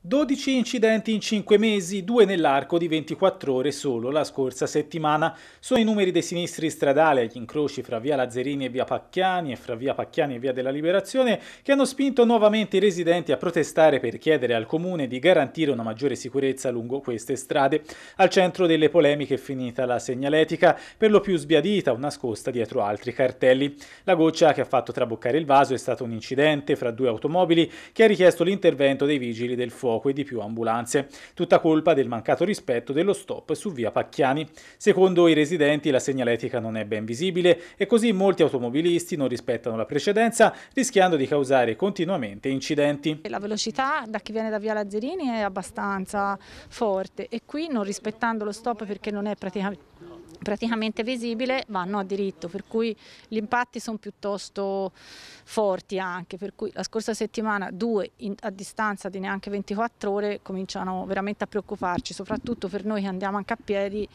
12 incidenti in 5 mesi, 2 nell'arco di 24 ore solo la scorsa settimana. Sono i numeri dei sinistri stradali agli incroci fra via Lazzerini e via Pacchiani e fra via Pacchiani e via della Liberazione che hanno spinto nuovamente i residenti a protestare per chiedere al comune di garantire una maggiore sicurezza lungo queste strade. Al centro delle polemiche è finita la segnaletica, per lo più sbiadita o nascosta dietro altri cartelli. La goccia che ha fatto traboccare il vaso è stato un incidente fra due automobili che ha richiesto l'intervento dei vigili del fuoco fuoco e di più ambulanze, tutta colpa del mancato rispetto dello stop su via Pacchiani. Secondo i residenti la segnaletica non è ben visibile e così molti automobilisti non rispettano la precedenza rischiando di causare continuamente incidenti. La velocità da chi viene da via Lazzerini è abbastanza forte e qui non rispettando lo stop perché non è praticamente praticamente visibile vanno a diritto, per cui gli impatti sono piuttosto forti anche, per cui la scorsa settimana due in, a distanza di neanche 24 ore cominciano veramente a preoccuparci, soprattutto per noi che andiamo anche a piedi,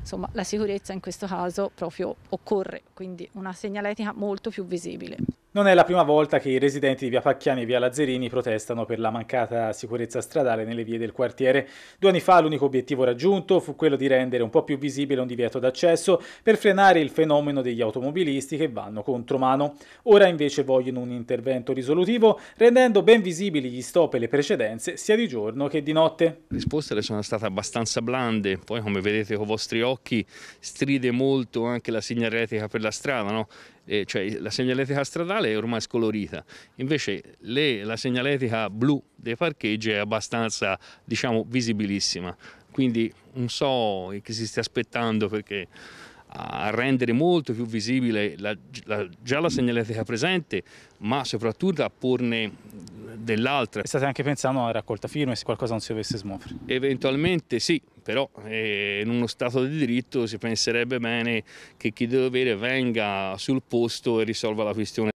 insomma la sicurezza in questo caso proprio occorre, quindi una segnaletica molto più visibile. Non è la prima volta che i residenti di Via Pacchiani e Via Lazzerini protestano per la mancata sicurezza stradale nelle vie del quartiere. Due anni fa l'unico obiettivo raggiunto fu quello di rendere un po' più visibile un divieto d'accesso per frenare il fenomeno degli automobilisti che vanno contro mano. Ora invece vogliono un intervento risolutivo rendendo ben visibili gli stop e le precedenze sia di giorno che di notte. Le risposte le sono state abbastanza blande, poi come vedete con i vostri occhi stride molto anche la segnaletica per la strada, no? eh, cioè la segnaletica stradale è ormai scolorita, invece le, la segnaletica blu dei parcheggi è abbastanza diciamo, visibilissima, quindi non so che si stia aspettando perché a rendere molto più visibile la, la, già la segnaletica presente, ma soprattutto a porne dell'altra. State anche pensando alla raccolta firme se qualcosa non si dovesse smuovere? Eventualmente sì, però eh, in uno Stato di diritto si penserebbe bene che chi deve avere venga sul posto e risolva la questione.